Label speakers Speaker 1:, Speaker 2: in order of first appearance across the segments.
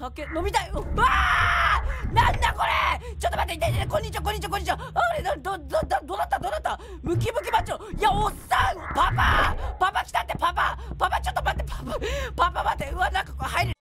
Speaker 1: 酒飲みたいうわあなんだこれちょっと待ってい痛こんにちはこんにちはこんにちはあれどどどどどなたどなたムキムキマッチョいやおっさんパパパパ来たってパパパパちょっと待ってパパパパ待ってうわなんかこう入れ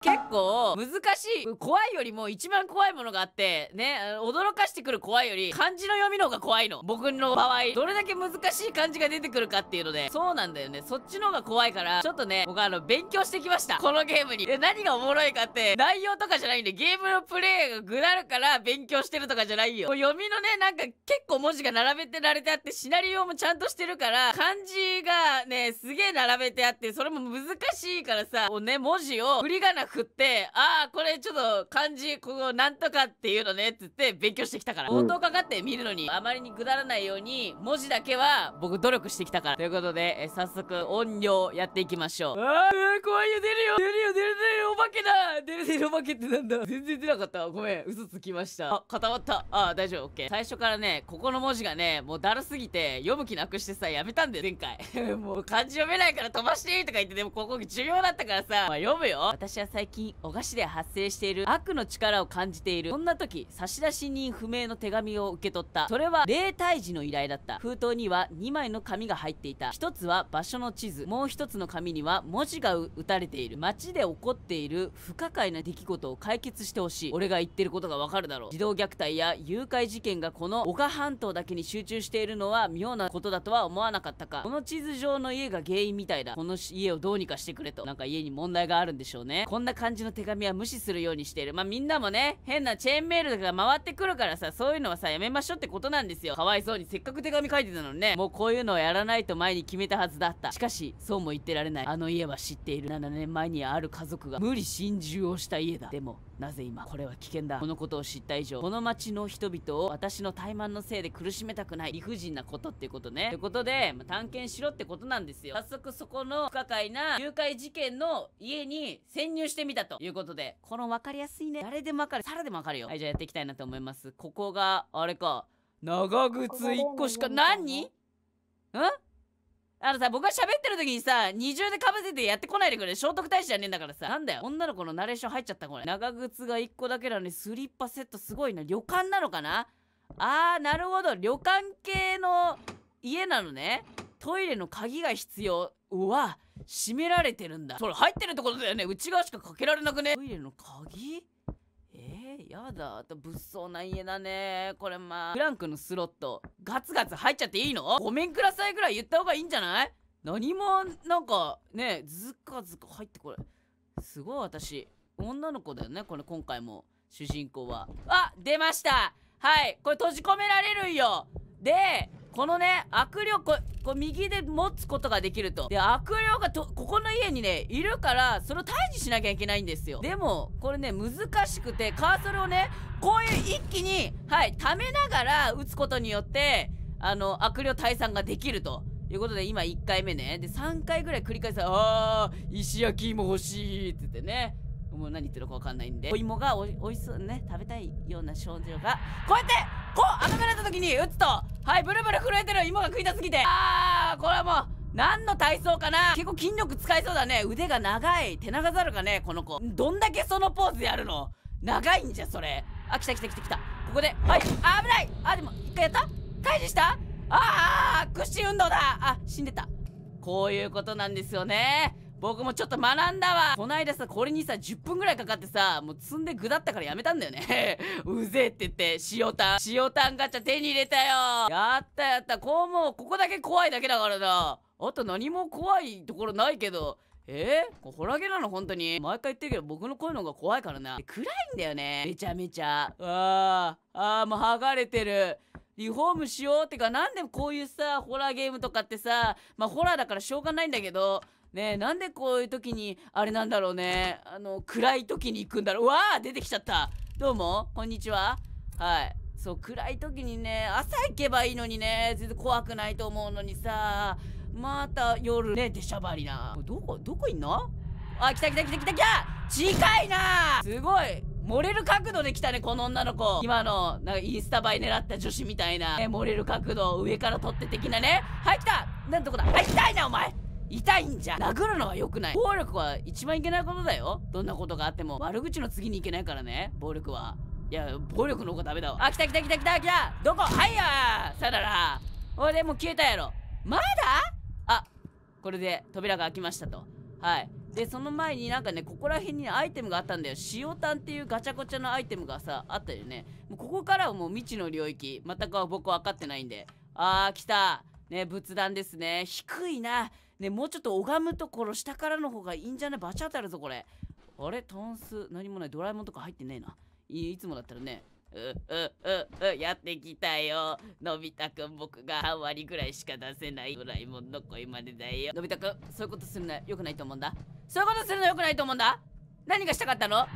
Speaker 1: 結構難しい。怖いよりも一番怖いものがあって、ね、驚かしてくる怖いより、漢字の読みの方が怖いの。僕の場合、どれだけ難しい漢字が出てくるかっていうので、そうなんだよね。そっちの方が怖いから、ちょっとね、僕あの、勉強してきました。このゲームに。え、何がおもろいかって、内容とかじゃないんで、ゲームのプレイがぐだるから勉強してるとかじゃないよ。読みのね、なんか結構文字が並べてられてあって、シナリオもちゃんとしてるから、漢字がね、すげえ並べてあって、それも難しいからさ、もうね、文字を振り仮名振って、あああこれちょっと漢字ここなんとかっていうのねっつって勉強してきたから応答かかって見るのにあまりにくだらないように文字だけは僕努力してきたからということで、え早速音量やっていきましょうああ怖いよ出るよ出るよ出る出るお化けだ出る出るお化けってなんだ全然出なかったごめん嘘つきましたあ固まったああ大丈夫オッケー最初からねここの文字がねもうだるすぎて読む気なくしてさやめたんだよ前回 もう漢字読めないから飛ばしてとか言ってでもここ重要だったからさ、まあ、読むよ私は最近菓子市で発生している悪の力を感じているそんな時差出人不明の手紙を受け取ったそれは霊退治の依頼だった封筒には2枚の紙が入っていた1つは場所の地図もう1つの紙には文字が打たれている街で起こっている不可解な出来事を解決してほしい俺が言ってることがわかるだろう児童虐待や誘拐事件がこの男鹿半島だけに集中しているのは妙なことだとは思わなかったかこの地図上の家が原因みたいだこの家をどうにかしてくれとなんか家に問題があるんでしょうねこんな感じの手紙みは無視するようにしているまあみんなもね変なチェーンメールとかが回ってくるからさそういうのはさやめましょうってことなんですよかわいそうにせっかく手紙書いてたのにねもうこういうのをやらないと前に決めたはずだったしかしそうも言ってられないあの家は知っている7年前にある家族が無理心中をした家だでもなぜ今これは危険だこのことを知った以上この町の人々を私の怠慢のせいで苦しめたくない理不尽なことっていうことねってことで、まあ、探検しろってことなんですよ早速そこの不可解な誘拐事件の家に潜入してみたということでこの分かりやすいね誰でも分かるさらでも分かるよはいじゃあやっていきたいなと思いますここがあれか長靴1個しか何んあのさ、僕が喋ってる時にさ、二重で被せてやってこないでくれ。聖徳太子じゃねえんだからさ。なんだよ。女の子のナレーション入っちゃった、これ。長靴が1個だけなのにスリッパセットすごいな。旅館なのかなあー、なるほど。旅館系の家なのね。トイレの鍵が必要。うわ、閉められてるんだ。それ入ってるってことだよね。内側しかかけられなくね。トイレの鍵えー、やだ物騒な家だねこれまあフランクのスロットガツガツ入っちゃっていいのごめんくださいぐらい言った方がいいんじゃない何もなんかねずかずか入ってこれすごい私女の子だよねこれ今回も主人公はあ出ましたはいこれ閉じ込められるんよでこのね、悪霊、ここう右で持つことができると。で、悪霊がと、ここの家にね、いるから、それを退治しなきゃいけないんですよ。でも、これね、難しくて、カーソルをね、こういう一気に、はい、溜めながら打つことによって、あの、悪霊退散ができると。いうことで、今1回目ね。で、3回ぐらい繰り返す。あー、石焼き芋欲しいって言ってね。もう何言ってるかわかんないんでお芋がおいしそうね食べたいような症状がこうやってこう温められた時に打つとはいブルブル震えてる芋が食いたすぎてあーこれはもう何の体操かな結構筋力使いそうだね腕が長い手長猿がねこの子どんだけそのポーズやるの長いんじゃそれあ来た来た来た来たここではい危ないあでも一回やった退治したああ屈伸運動だあ死んでたこういうことなんですよね僕もちょっと学んだわこないださこれにさ10分ぐらいかかってさもう積んでぐだったからやめたんだよね うぜえって言って塩タン塩タンガチャ手に入れたよやったやったこうもうここだけ怖いだけだからなあと何も怖いところないけどえー、ホラゲなの本当に毎回言ってるけど僕の声の方が怖いからな暗いんだよねめちゃめちゃあーあーもう剥がれてるリフォームしようってかなんでこういうさホラーゲームとかってさまあホラーだからしょうがないんだけどねなんでこういう時にあれなんだろうねあの暗い時に行くんだろうわあ出てきちゃったどうもこんにちははいそう暗い時にね朝行けばいいのにね全然怖くないと思うのにさまた夜ね出しゃばりなどこどこいんのあ来た来た来た来た来た近いなすごい漏れる角度で来たね、この女の子。今の、なんかインスタ映え狙った女子みたいな、ね、漏れる角度、上から撮って的なね。はい、来たなんとこだはい、たいな、お前痛いんじゃ殴るのは良くない暴力は一番いけないことだよどんなことがあっても悪口の次にいけないからね暴力はいや暴力の方がダメだわあ来た来た来た来た来たどこはいやさよならおいでも消えたやろまだあこれで扉が開きましたとはいでその前になんかねここら辺にアイテムがあったんだよ塩炭っていうガチャガチャのアイテムがさあったよねもうここからはもう未知の領域全くは僕分かってないんであー来たね仏壇ですね低いなねもうちょっと拝むところ下からの方がいいんじゃないバチ当たるぞこれあれトンス何もないドラえもんとか入ってねえないいつもだったらねううううやってきたよのび太くん僕が半割ぐらいしか出せないドラえもんの声までだよのび太くんそういうことするのよくないと思うんだそういうことするのよくないと思うんだ何がしたかったのわ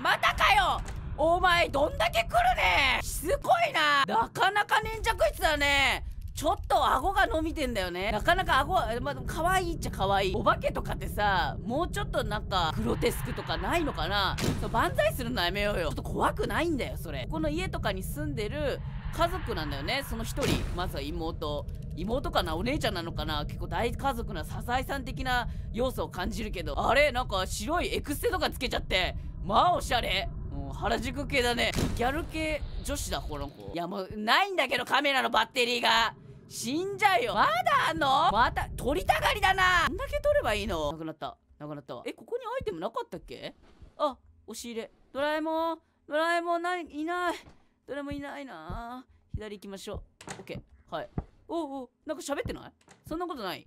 Speaker 1: またかよお前どんだけ来るねすごいななかなか粘着クだねちょっと顎が伸びてんだよねなかなか顎はまあ可愛いっちゃ可愛いお化けとかってさもうちょっとなんかグロテスクとかないのかな万歳するのやめようよちょっと怖くないんだよそれこの家とかに住んでる家族なんだよねその1人まずは妹妹かなお姉ちゃんなのかな結構大家族なサザエさん的な要素を感じるけどあれなんか白いエクステとかつけちゃってまあおしゃれもう原宿系だねギャル系女子だこの子いやもうないんだけどカメラのバッテリーが死んじゃうよまだあんのまた取りたがりだなこんだけ取ればいいのなくなったなくなったわえここにアイテムなかったっけあ押し入れドラえもんドラえもんないいないドラえもんいないな左行きましょうオッケーはいおうおうなんか喋ってないそんなことない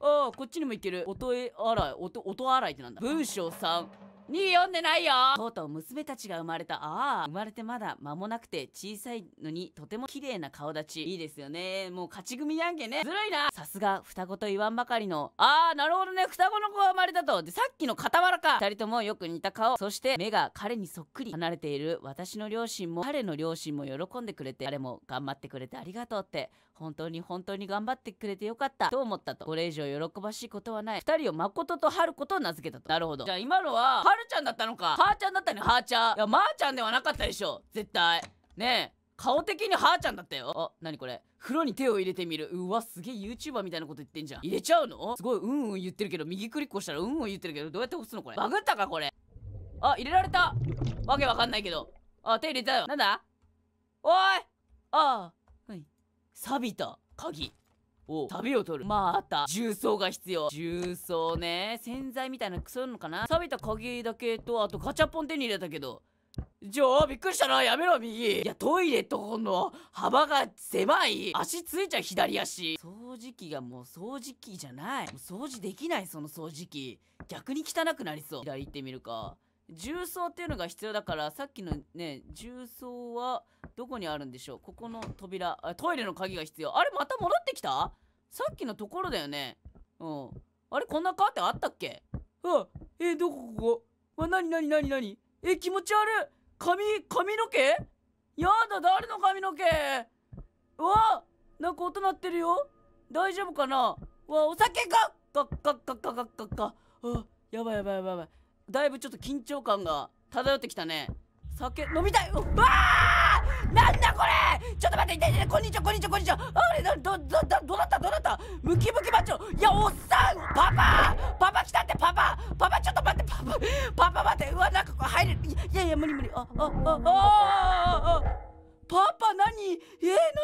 Speaker 1: ああこっちにも行ける音洗い音音洗いってなんだ文章3に読んでないよとうとう娘たちが生まれたああ生まれてまだ間もなくて小さいのにとても綺麗な顔立ちいいですよねもう勝ち組やんけねずるいなさすが双子と言わんばかりのああなるほどね双子の子が生まれたとでさっきの傍らか2人ともよく似た顔そして目が彼にそっくり離れている私の両親も彼の両親も喜んでくれて彼も頑張ってくれてありがとうって本当に本当に頑張ってくれてよかったと思ったとこれ以上喜ばしいことはない2人を誠と春子と名付けたとなるほどじゃあ今のは春ちゃんだったのかはーちゃんだったねはーちゃんいやまー、ちゃんではなかったでしょ絶対ねえ顔的にはーちゃんだったよあなにこれ風呂に手を入れてみるうわすげえ YouTuber みたいなこと言ってんじゃん入れちゃうのすごいうんうん言ってるけど右クリックをしたらうんうん言ってるけどどうやって押すのこれバグったかこれあ入れられたわけわかんないけどあ手入れたよなんだおいああ錆びた鍵を旅を取るまた重曹が必要重曹ね洗剤みたいなそういのかな錆びた鍵だけとあとガチャポン手に入れたけどじゃあびっくりしたなやめろ右いやトイレとこの幅が狭い足ついちゃう左足掃除機がもう掃除機じゃない掃除できないその掃除機逆に汚くなりそう左行ってみるか重曹っていうのが必要だからさっきのね重曹はどこにあるんでしょうここの扉あトイレの鍵が必要あれまた戻ってきたさっきのところだよねうんあれこんなカーテンあったっけあえー、どこここあなになになになにえー、気持ち悪い髪髪の毛やだ誰の髪の毛うわなんか音鳴ってるよ大丈夫かなわお酒かかかかかかかかあやばいやばいやばいやばいだいぶちょっと緊張感が漂ってきたね酒飲みたいうわーなんだこれちょっと待って痛い痛こんにちはこんにちはこんにちはあれどどどどなたどなたムキムキマッチョいやおっさんパパパパ来たってパパパパちょっと待ってパパパパ待ってうわなんかこ入れるいやいや無理無理あああああパパ何えー、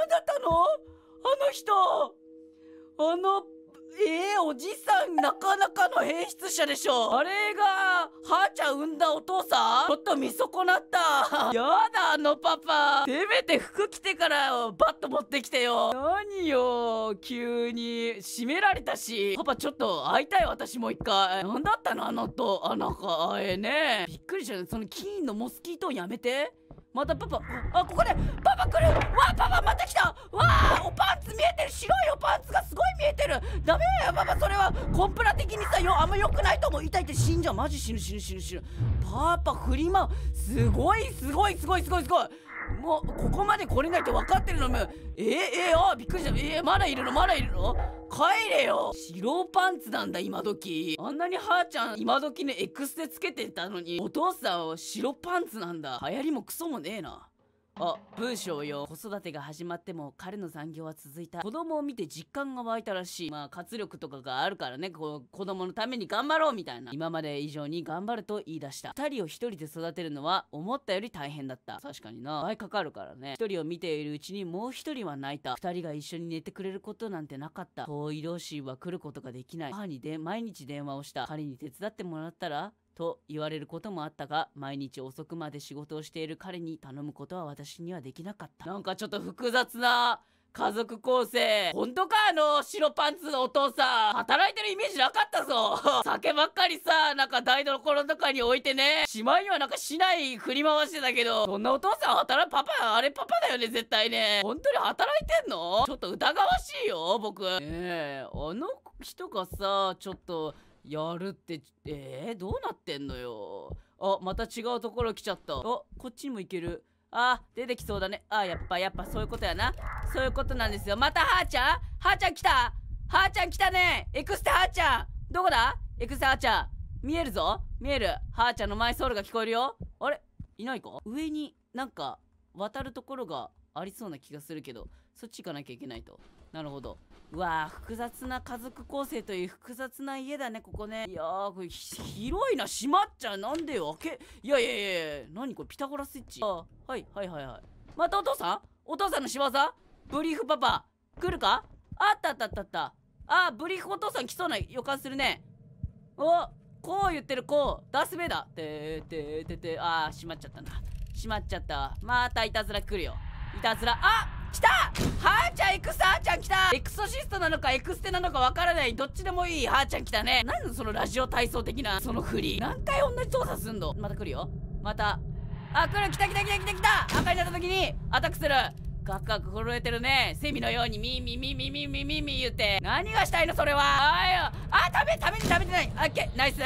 Speaker 1: 何だったのあの人あのえー、おじさんなかなかの変質者でしょあれがはーちゃん産んだお父さんちょっと見損なったやだあのパパせめて服着てからバット持ってきてよ何よ急に閉められたしパパちょっと会いたい私も一回何だったのあのとあなんかあえねびっくりしたその金のモスキートやめてまたパパあここでパパ来るわあパパまた来たわあおパンツ見えてる白いおパンツがすごい見えてるダメだよパパそれはコンプラ的にさよあんまよくないと思う痛いって死んじゃうマジ死ぬ死ぬ死ぬ死ぬパパ振りまうすごいすごいすごいすごいすごいもうここまで来れないって分かってるのもえー、えー、あびっくりしたえー、まだいるのまだいるの帰れよ白パンツなんだ今時あんなにはーちゃん今時クスでつけてたのにお父さんは白パンツなんだ流行りもクソもねえなあ、文章よ。子育てが始まっても彼の残業は続いた。子供を見て実感が湧いたらしい。まあ活力とかがあるからね、こう子供のために頑張ろうみたいな。今まで以上に頑張ると言い出した。二人を一人で育てるのは思ったより大変だった。確かにな。倍かかるからね。一人を見ているうちにもう一人は泣いた。二人が一緒に寝てくれることなんてなかった。遠い両親は来ることができない。母にで毎日電話をした。彼に手伝ってもらったらと言われることもあったが毎日遅くまで仕事をしている彼に頼むことは私にはできなかったなんかちょっと複雑な家族構成本当かあの白パンツのお父さん働いてるイメージなかったぞ 酒ばっかりさなんか台所とかに置いてねしまいにはなんか市内振り回してたけどそんなお父さん働くパパあれパパだよね絶対ね本当に働いてんのちょっと疑わしいよ僕ねえあの人がさちょっとやるって、えー、どうなってんのよ。あ、また違うところ来ちゃった。あ、こっちにも行ける。あ、出てきそうだね。あ、やっぱ、やっぱそういうことやな。そういうことなんですよ。また、はーちゃんはーちゃん来たはーちゃん来たねエクステはーちゃんどこだエクステはーちゃん見えるぞ見えるはーちゃんのマイソールが聞こえるよあれいないか上になんか渡るところがありそうな気がするけど、そっち行かなきゃいけないと。なるほど。うわあ、複雑な家族構成という複雑な家だね、ここね。いやあ、これ広いな、閉まっちゃう。なんでよ、開け。いやいやいやいや、何これ、ピタゴラスイッチ。あ、はいはいはいはい。またお父さんお父さんの仕業ブリーフパパ、来るかあったあったあったあった。あー、ブリーフお父さん来そうな予感するね。おこう言ってる、こう。ダースベイダー。てーてーててああ、閉まっちゃったな。閉まっちゃった。またいたずら来るよ。いたずら、あっ来たはーちゃんエクスはーちゃん来たエクソシストなのかエクステなのかわからないどっちでもいいはーちゃん来たね何そのラジオ体操的なそのふり何回同じ操作すんのまた来るよまたあ来る来た来た来た来た来た赤になった時にアタックするガクガク震えてるねセミのようにミーミーミミミミミミ言うて何がしたいのそれはああ食べ食べて食べてないあケけナイスで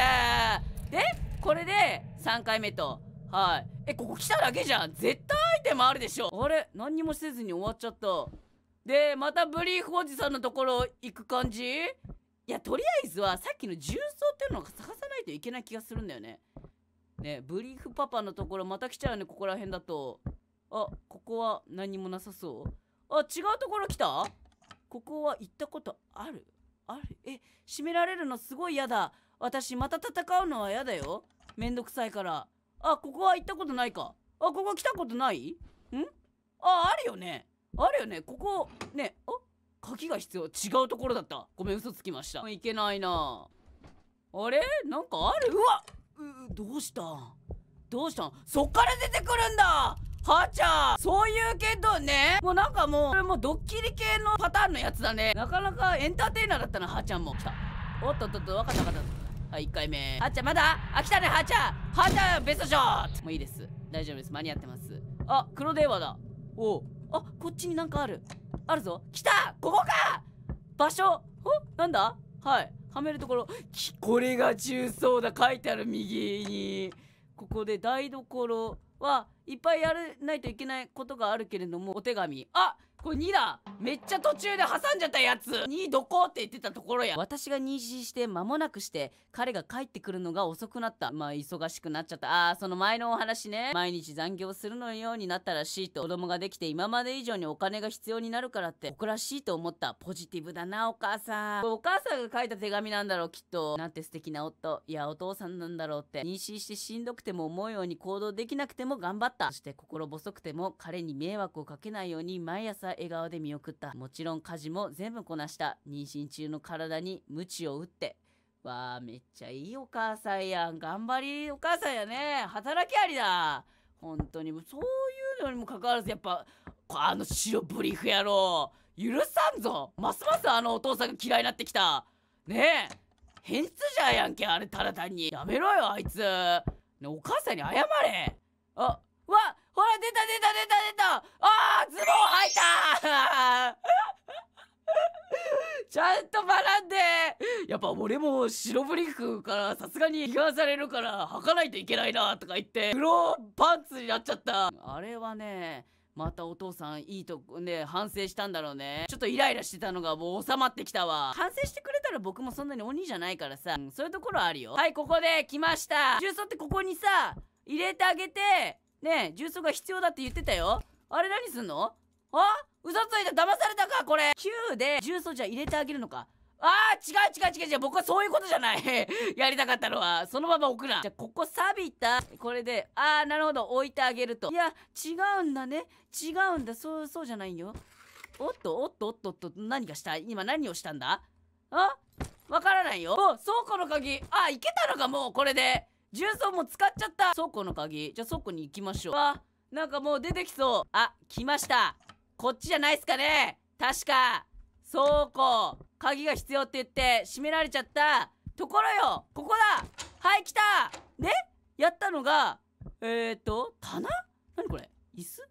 Speaker 1: これで3回目とはい。え、ここ来ただけじゃん。絶対アイテムあるでしょ。あれ何にもせずに終わっちゃった。で、またブリーフおじさんのところ行く感じいや、とりあえずはさっきの重曹っていうのを探さないといけない気がするんだよね。ね、ブリーフパパのところまた来ちゃうね、ここら辺だと。あ、ここは何もなさそう。あ、違うところ来たここは行ったことあるあるえ、閉められるのすごい嫌だ。私また戦うのは嫌だよ。めんどくさいから。あ、ここは行ったことないか。あ、ここ来たことないんあ、あるよね。あるよね。ここ、ね、あ鍵が必要。違うところだった。ごめん、嘘つきました。いけないなあれなんかあるうわう、どうしたどうしたそっから出てくるんだはーちゃんそういう系とねもうなんかもうこれもうドッキリ系のパターンのやつだねなかなかエンターテイナーだったなはーちゃんも来たおっとっとっと分かった分かったはい1回目はっちゃんまだあ来たねはっちゃんはっちゃんベストショットもういいです大丈夫です間に合ってますあ黒電話だおおあこっちになんかあるあるぞ来たここか場所おなんだはいはめるところこれが重曹だ書いてある右にここで台所はいっぱいやらないといけないことがあるけれどもお手紙あっこれ2だめっちゃ途中で挟んじゃったやつ2どこって言ってたところや私が妊娠して間もなくして彼が帰ってくるのが遅くなったまあ忙しくなっちゃったあーその前のお話ね毎日残業するのようになったらしいと子供ができて今まで以上にお金が必要になるからって誇らしいと思ったポジティブだなお母さんお母さんが書いた手紙なんだろうきっとなんて素敵な夫いやお父さんなんだろうって妊娠してしんどくても思うように行動できなくても頑張ったそして心細くても彼に迷惑をかけないように毎朝た笑顔で見送った。もちろん家事も全部こなした。妊娠中の体に鞭を打って。わあ、めっちゃいいお母さんやん。頑張りお母さんやね。働きありだ。本当に、そういうのにも関わらず、やっぱ、あの白ブリーフやろ。許さんぞ。ますますあのお父さんが嫌いになってきた。ねえ。変質じゃやんけ、あれ、ただ単に。やめろよ、あいつ。ね、お母さんに謝れ。あ、出た出た出た出たあーズボン履いた ちゃんと学んでやっぱ俺も白ブリックからさすがに批判されるから履かないといけないなとか言って黒パンツになっちゃったあれはねまたお父さんいいとこね反省したんだろうねちょっとイライラしてたのがもう収まってきたわ反省してくれたら僕もそんなに鬼じゃないからさ、うん、そういうところあるよはいここで来ました重曹ってここにさ入れてあげてねえ重曹が必要だって言ってたよあれ何すんのあ嘘ついた騙されたかこれ9で重曹じゃ入れてあげるのかあー違う違う違う違う僕はそういうことじゃない やりたかったのはそのまま置くなじゃここ錆びたこれでああなるほど置いてあげるといや違うんだね違うんだそうそうじゃないよおっとおっとおっとおっと何がした今何をしたんだあわからないよお倉庫の鍵あ行けたのかもうこれで重曹も使っちゃった倉庫の鍵。じゃあ倉庫に行きましょう。あ、なんかもう出てきそう。あ、来ました。こっちじゃないっすかね確か。倉庫。鍵が必要って言って閉められちゃったところよここだはい来たでやったのがえー、っと棚何これ椅子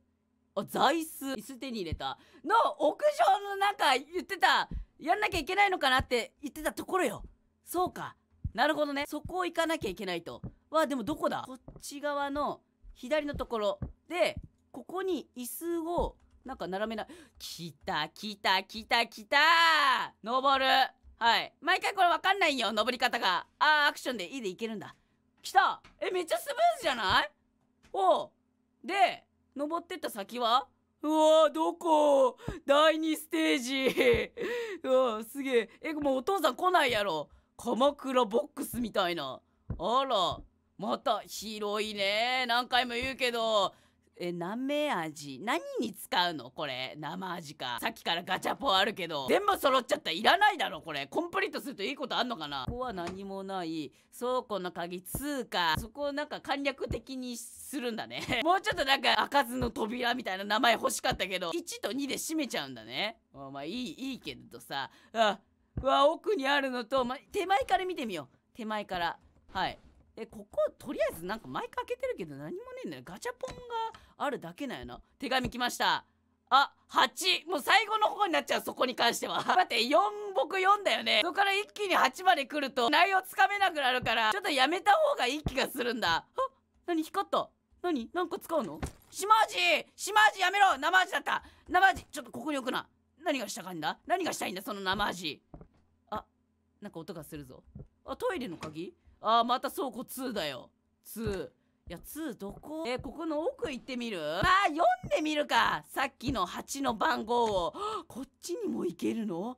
Speaker 1: あ座椅子椅子手に入れたの屋上の中言ってたやんなきゃいけないのかなって言ってたところよそうかなるほどね。そこを行かなきゃいけないと。わあ、でもどこだこっち側の左のところ。で、ここに椅子をなんか並べない。来た、来た、来た、来た登るはい。毎回これわかんないよ、登り方が。ああアクションでいいでいけるんだ。来たえ、めっちゃスムーズじゃないおう。で、登ってった先はうわどこ第2ステージ うわすげえ。え、もうお父さん来ないやろ。鎌倉ボックスみたいなあらまた広いね何回も言うけどえなめ味何に使うのこれ生味かさっきからガチャポあるけど全部揃っちゃったいらないだろこれコンプリートするといいことあんのかなここは何もない倉庫の鍵通貨そこをなんか簡略的にするんだね もうちょっとなんか開かずの扉みたいな名前欲しかったけど1と2で閉めちゃうんだねまあいいいいけどさあわ奥にあるのと、ま、手前から見てみよう手前からはいえこことりあえずなんかイク開けてるけど何もねえんだよガチャポンがあるだけなよな手紙来ましたあ8もう最後の方になっちゃうそこに関しては 待って4僕4だよねそこから一気に8まで来ると内容つかめなくなるからちょっとやめた方がいい気がするんだあ何光った何何個使うのシマ島ジやめろ生味だった生味ちょっとここに置くな何がしたかんだ何がしたいんだその生味なんか音がするぞあトイレの鍵あーまた倉庫2だよ2いや2どこえー、ここの奥行ってみるああ読んでみるかさっきの8の番号を こっちにも行けるの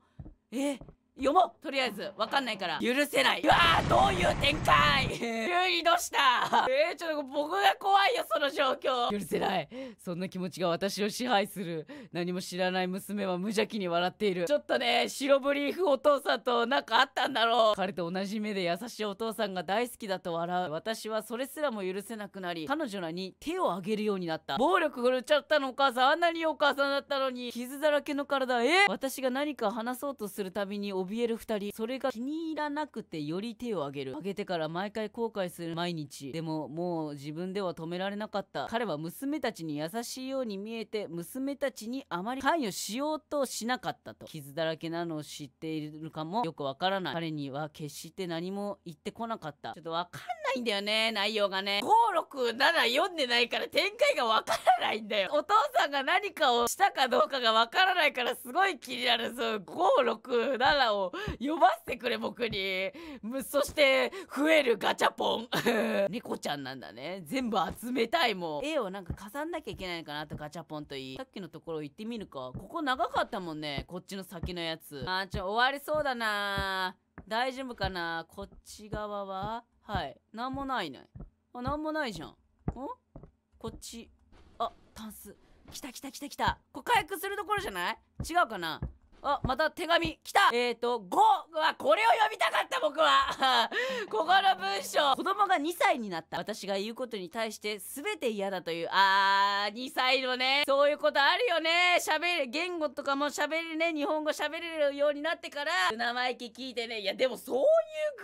Speaker 1: えー、読もうとりあえずわかんないから許せないうわーどういう展開 急にどうしたえー、ちょっと僕が怖いよその状況許せないそんな気持ちが私を支配する何も知らない娘は無邪気に笑っているちょっとね白ブリーフお父さんとなんかあったんだろう彼と同じ目で優しいお父さんが大好きだと笑う私はそれすらも許せなくなり彼女らに手を挙げるようになった暴力振るっちゃったのお母さんあんなにお母さんだったのに傷だらけの体え私が何か話そうとするたびに怯える2人それが気に入らなくてより手を挙げる挙げてから毎回後悔する毎日でももう自分では止められなかった彼は娘たちに優しいように見えて娘たちにあまり関与しようとしなかったと傷だらけなのを知っているかもよくわからない彼には決して何も言ってこなかったちょっとわかんないないんだよね、内容がね。5、6、7読んでないから展開がわからないんだよ。お父さんが何かをしたかどうかがわからないからすごい気になる。そう、5、6、7を呼ばせてくれ、僕に。そして、増えるガチャポン。猫ちゃんなんだね。全部集めたいもん。絵をなんか飾んなきゃいけないのかなとガチャポンといい。さっきのところ行ってみるか。ここ長かったもんね。こっちの先のやつ。あー、ちょ、終わりそうだな大丈夫かなこっち側ははい。なんもないね。あ、なんもないじゃん。んこっち。あ、タンス。来た来た来た来た。こう回復するところじゃない違うかなあ、また手紙来たえーと、5はこれを読みたかった僕は ここの文章子供が2歳になった。私が言うことに対して全て嫌だという。あー、2歳のね、そういうことあるよね。喋れ、言語とかも喋れね、日本語喋れるようになってから、生意気聞いてね、いやでもそういう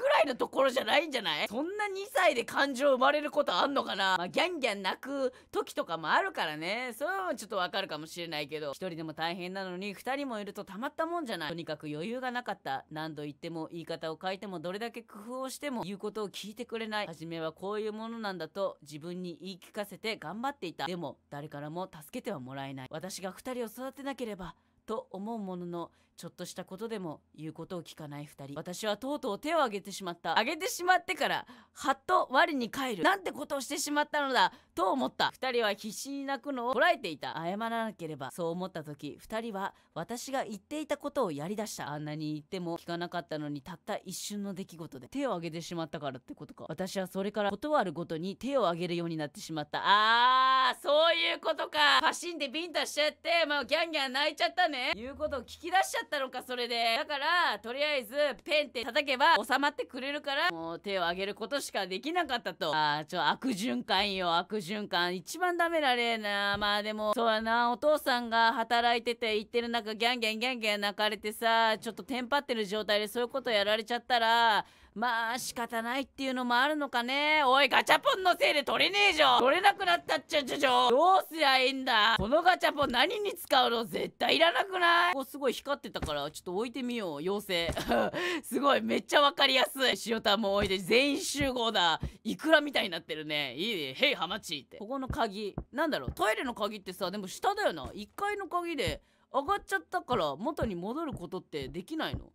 Speaker 1: ぐらいのところじゃないんじゃないそんな2歳で感情生まれることあんのかなまあ、ギャンギャン泣く時とかもあるからね。それはちょっとわかるかもしれないけど、一人でも大変なのに、二人もいるとたままったもんじゃない。とにかく余裕がなかった。何度言っても言い方を変えてもどれだけ工夫をしても言うことを聞いてくれない。初めはこういうものなんだと自分に言い聞かせて頑張っていた。でも誰からも助けてはもらえない。私が2人を育てなければと思うもののちょっとしたことでも言うことを聞かない2人私はとうとう手を挙げてしまった挙げてしまってからはっと我に返るなんてことをしてしまったのだと思った2人は必死に泣くのを捉えていた謝らなければそう思った時2人は私が言っていたことをやりだしたあんなに言っても聞かなかったのにたった一瞬の出来事で手を挙げてしまったからってことか私はそれから断るごとに手を挙げるようになってしまったあーそういうことかパシンでビンタしちゃってもうギャンギャン泣いちゃったね言うことを聞き出しちゃったったのかそれでだからとりあえずペンって叩けば収まってくれるからもう手を挙げることしかできなかったとああちょ悪循環よ悪循環一番ダメだれなまあでもそうやなお父さんが働いてて言ってる中ギャンギャンギャンギャン泣かれてさちょっとテンパってる状態でそういうことやられちゃったらまあ仕方ないっていうのもあるのかねおいガチャポンのせいで取れねえじゃん取れなくなったっちゃちょちょどうすりゃいいんだこのガチャポン何に使うの絶対いらなくないここすごい光ってたからちょっと置いてみよう妖精 すごいめっちゃわかりやすい塩田もおいで全員集合だいくらみたいになってるねいいヘイハマチってここの鍵なんだろうトイレの鍵ってさでも下だよな1階の鍵で上がっちゃったから元に戻ることってできないの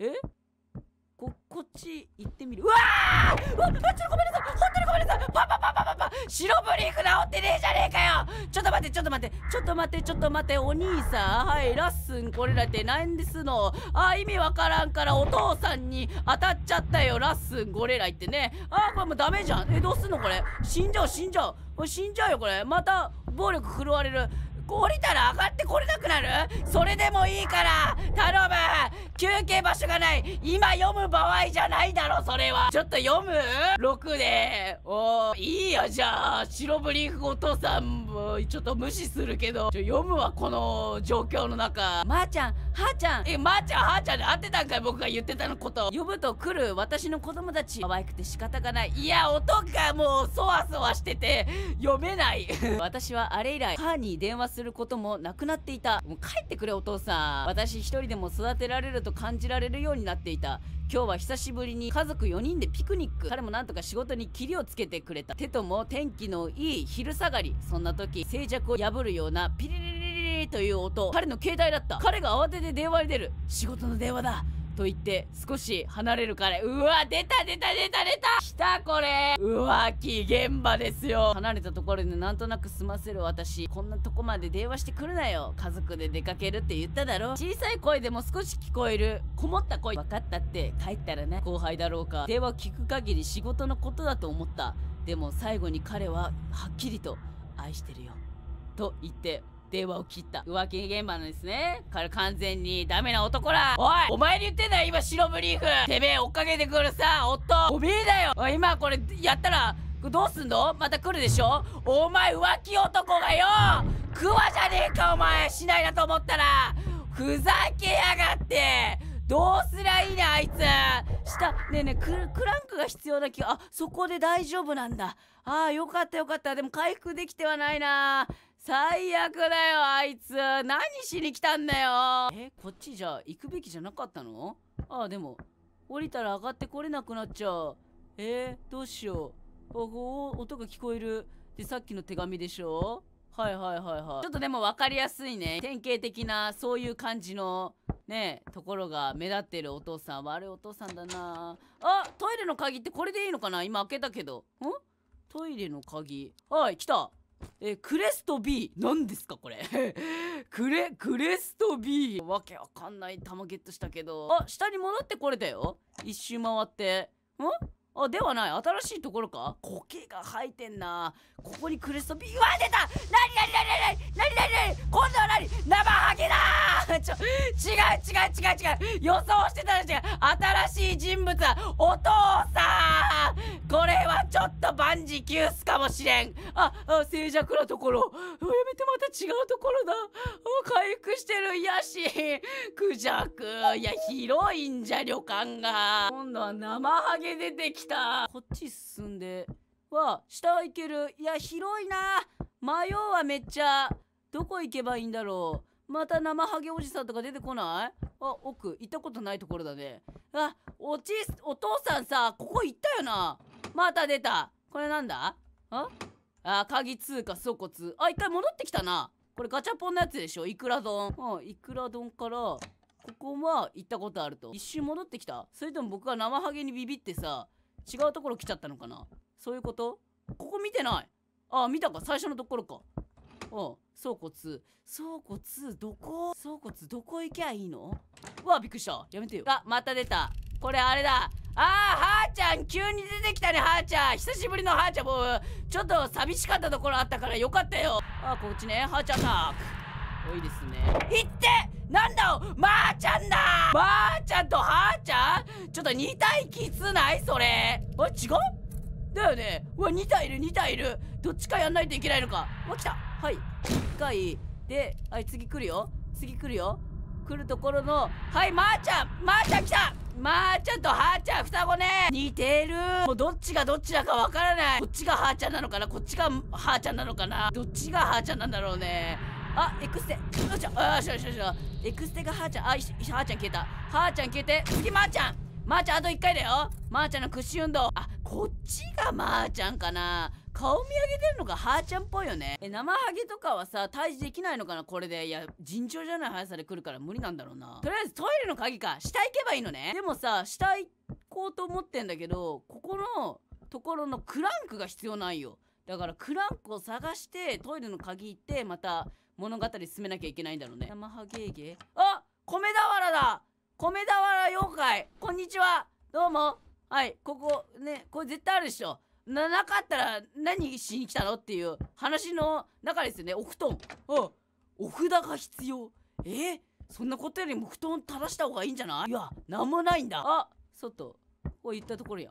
Speaker 1: えここっち行ってみるうわあちょっとごめんなさい本当にごめんなさいパパパパパパ白ブリーク直ってねえじゃねえかよちょっと待ってちょっと待ってちょっと待ってちょっと待ってお兄さんはいラッスンこれだって何ですのあ意味わからんからお父さんに当たっちゃったよラッスンゴれらイってねあこれもうダメじゃんえどうすんのこれ死んじゃう死んじゃう死んじゃうよこれまた暴力振るわれる降りたら上がってこれなくなるそれでもいいから頼む休憩場所がない今読む場合じゃないだろそれはちょっと読む ?6 でおいいよじゃあ白ブリーフお父さんもちょっと無視するけどちょ読むわこの状況の中まー、あ、ちゃんはーちゃんえまー、あ、ちゃんはーちゃんで会ってたんかい僕が言ってたのこと呼ぶと来る私の子供たち可愛くて仕方がないいや音がもうそわそわしてて読めない 私はあれ以来母に電話することもなくなっていたもう帰ってくれお父さん私一人でも育てられるとと感じられるようになっていた今日は久しぶりに家族4人でピクニック彼もなんとか仕事にキリをつけてくれた手とも天気のいい昼下がりそんな時静寂を破るようなピリリリリリという音彼の携帯だった彼が慌てて電話に出る仕事の電話だと言って少し離れるらうわ出た出た出た出た来たこれうわ現場ですよ離れたところでなんとなく済ませる私こんなとこまで電話してくるなよ家族で出かけるって言っただろ小さい声でも少し聞こえるこもった声分かったって帰ったらね後輩だろうか電話聞く限り仕事のことだと思ったでも最後に彼ははっきりと愛してるよと言って電話を切った浮気現場のですねか完全にダメな男らおいお前に言ってんだよ今白ブリーフてめえ追っかけてくるさ夫おめえだよおい今これやったらどうすんのまた来るでしょお前浮気男がよクワじゃねえかお前しないなと思ったらふざけやがってどうすりゃいいねあいつたねえねえクランクが必要な気があそこで大丈夫なんだあーよかったよかったでも回復できてはないな最悪だよあいつ何しに来たんだよえこっちじゃ行くべきじゃなかったのああでも降りたら上がってこれなくなっちゃうえー、どうしようお音が聞こえるでさっきの手紙でしょはいはいはいはいちょっとでも分かりやすいね典型的なそういう感じのねところが目立ってるお父さん悪いお父さんだなあトイレの鍵ってこれでいいのかな今開けたけどんトイレの鍵はい来たえクレスト B 何ですかこれ クレクレスト B わけわかんない玉ゲットしたけどあ下に戻ってこれたよ一周回ってんあではない新しいところか苔が生えてんなここにクレストビーうわ出たなななににになになになになに今度は何生ハゲだちょ違う違う違う違う予想してたの違う新しい人物はお父さんこれはちょっと万事休すかもしれんああ静寂なところやめてまた違うところだ回復してる癒しクジャクいや広いんじゃ旅館が今度は生ハゲ出てきたこっち進んでわ下行けるいや広いな迷うわめっちゃどこ行けばいいんだろうまた生ハゲおじさんとか出てこないあ、奥、行ったことないところだね。あ、おちお父さんさ、ここ行ったよな。また出た。これなんだああ、鍵通貨、粗骨。あ、一回戻ってきたな。これガチャポンのやつでしょいくら丼。うん、いくら丼から、ここは行ったことあると。一瞬戻ってきたそれとも僕が生ハゲにビビってさ、違うところ来ちゃったのかなそういうことここ見てない。あ、見たか。最初のところか。ん。倉庫2倉庫2どこ倉庫2どこ行きゃいいのわびっくりしたやめてよあまた出たこれあれだあーはーちゃん急に出てきたねはーちゃん久しぶりのはーちゃんもうちょっと寂しかったところあったからよかったよあこっちねはーちゃんだ多いですねいってなんだまー、あ、ちゃんだまー、あ、ちゃんとはーちゃんちょっと2体きつないそれあ違うだよねうわ2体いる2体いるどっちかやんないといけないのかわ来たはい1回ではい次来るよ次来るよ来るところのはいまー、あ、ちゃんまー、あ、ちゃん来たまー、あ、ちゃんとはーちゃん双子ね似てるもうどっちがどっちだかわからないこっちがはーちゃんなのかなこっちがはーちゃんなのかなどっちがはーちゃんなんだろうねあエクステよっしゃよしよしよしエクステがはーちゃんあはーちゃん消えたはーちゃん消えて次まーちゃんまーちゃんあと1回だよまーちゃんの屈指運動あこっちがまーちゃんかな顔見上げてるのがはーちゃんっぽいよねえ生ハゲとかはさ退治できないのかなこれでいや尋常じゃない速さで来るから無理なんだろうなとりあえずトイレの鍵か下行けばいいのねでもさ下行こうと思ってんだけどここのところのクランクが必要ないよだからクランクを探してトイレの鍵行ってまた物語進めなきゃいけないんだろうね生ハゲーゲあ米俵だ米俵妖怪こんにちはどうもはいここねこれ絶対あるでしょななかったら何しに来たのっていう話の中ですよねお布団あ、んお札が必要えそんなことよりも布団垂らした方がいいんじゃないいや何もないんだあ外こう行ったところや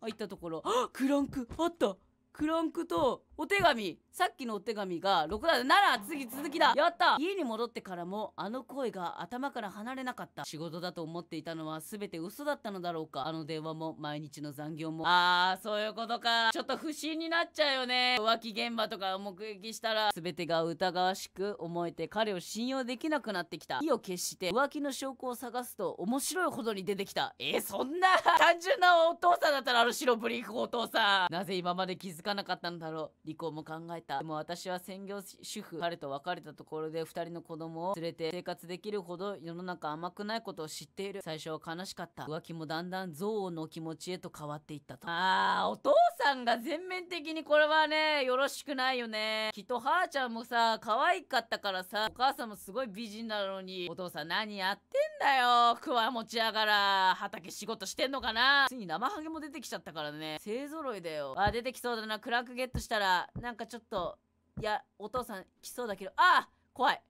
Speaker 1: あ行ったところあクランクあったクランクとお手紙さっきのお手紙が6だなら次続きだやった家に戻ってからもあの声が頭から離れなかった仕事だと思っていたのは全て嘘だったのだろうかあの電話も毎日の残業もあーそういうことかちょっと不審になっちゃうよね浮気現場とか目撃したら全てが疑わしく思えて彼を信用できなくなってきた意を決して浮気の証拠を探すと面白いほどに出てきたえー、そんな単純なお父さんだったらあの白ブリーフお父さんなぜ今まで気づかなかったんだろう離婚も考えた。でも私は専業主婦、彼と別れたところで2人の子供を連れて生活できるほど世の中甘くないことを知っている。最初は悲しかった。浮気もだんだん憎悪の気持ちへと変わっていったと。あー、お父さんさんが全面的にこれはね、よろしくないよね。きっと、はーちゃんもさ、可愛かったからさ、お母さんもすごい美人なのに、お父さん何やってんだよ。くわ持ちやがら、畑仕事してんのかな。ついに生ハゲも出てきちゃったからね。勢揃いだよ。あ、出てきそうだな。クラクゲットしたら、なんかちょっと、いや、お父さん来そうだけど、あ怖い。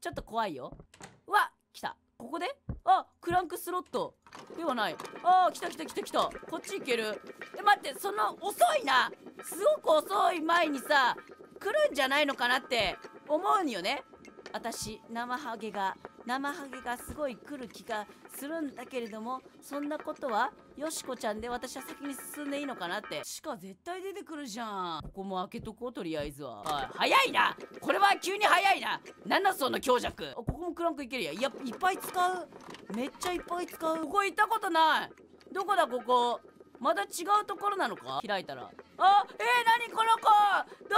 Speaker 1: ちょっと怖いよ。うわ、来た。ここであクランクスロットではないあー来た来た来た来たこっち行けるえ待ってその遅いなすごく遅い前にさ来るんじゃないのかなって思うんよね私生ハゲがなまはげがすごい来る気がするんだけれどもそんなことはよしこちゃんで私は先に進んでいいのかなってしか絶対出てくるじゃんここも開けとこうとりあえずは、はい、早いなこれは急に早いな何だその強弱ここもクランクいけるやいやいっぱい使うめっちゃいっぱい使うここ行ったことないどこだここまだ違うところなのか開いたらあえー、何この子ど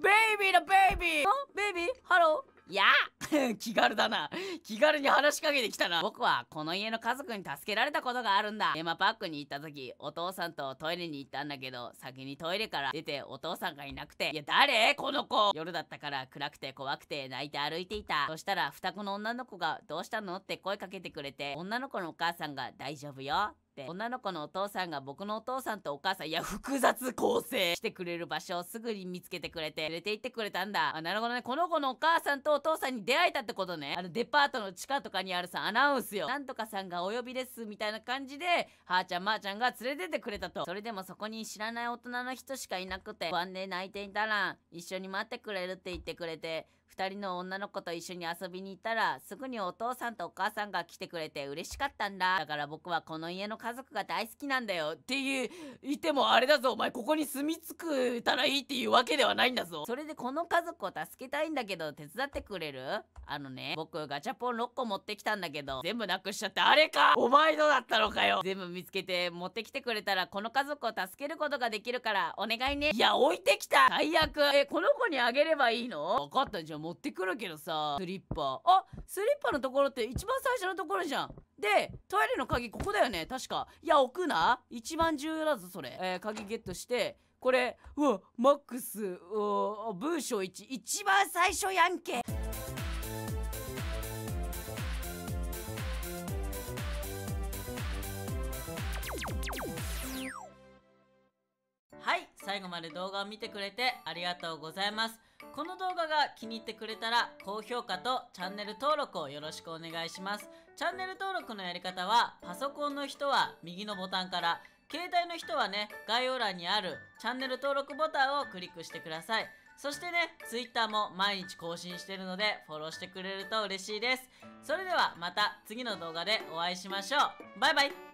Speaker 1: う ベイビーだベイビーベイビーハローいや 気軽だな。気軽に話しかけてきたな。僕はこの家の家族に助けられたことがあるんだ。テーマパークに行った時、お父さんとトイレに行ったんだけど、先にトイレから出てお父さんがいなくて、いや誰この子夜だったから暗くて怖くて泣いて歩いていた。そしたら双子の女の子がどうしたのって声かけてくれて、女の子のお母さんが大丈夫よ。って女の子のお父さんが僕のお父さんとお母さんいや複雑構成してくれる場所をすぐに見つけてくれて連れて行ってくれたんだあなるほどねこの子のお母さんとお父さんに出会えたってことねあのデパートの地下とかにあるさアナウンスよなんとかさんがお呼びですみたいな感じではーちゃんまー、あ、ちゃんが連れてってくれたとそれでもそこに知らない大人の人しかいなくて不安で泣いていたら一緒に待ってくれるって言ってくれて2人の女の子と一緒に遊びに行ったらすぐにお父さんとお母さんが来てくれて嬉しかったんだだから僕はこの家の家族が大好きなんだよっていういてもあれだぞお前ここに住み着くたらいいっていうわけではないんだぞそれでこの家族を助けたいんだけど手伝ってくれるあのね僕ガチャポン6個持ってきたんだけど全部なくしちゃってあれかお前のだったのかよ全部見つけて持ってきてくれたらこの家族を助けることができるからお願いねいや置いてきた最悪えこの子にあげればいいの分かったじゃん持ってくるけどさスリッパあスリッパのところって一番最初のところじゃんでトイレの鍵ここだよね確かいや置くな一番重要だぞそれ、えー、鍵ゲットしてこれうわマックスう文章1一番最初やんけはい最後まで動画を見てくれてありがとうございますこの動画が気に入ってくれたら高評価とチャンネル登録をよろしくお願いします。チャンネル登録のやり方はパソコンの人は右のボタンから携帯の人はね、概要欄にあるチャンネル登録ボタンをクリックしてください。そしてね、Twitter も毎日更新してるのでフォローしてくれると嬉しいです。それではまた次の動画でお会いしましょう。バイバイ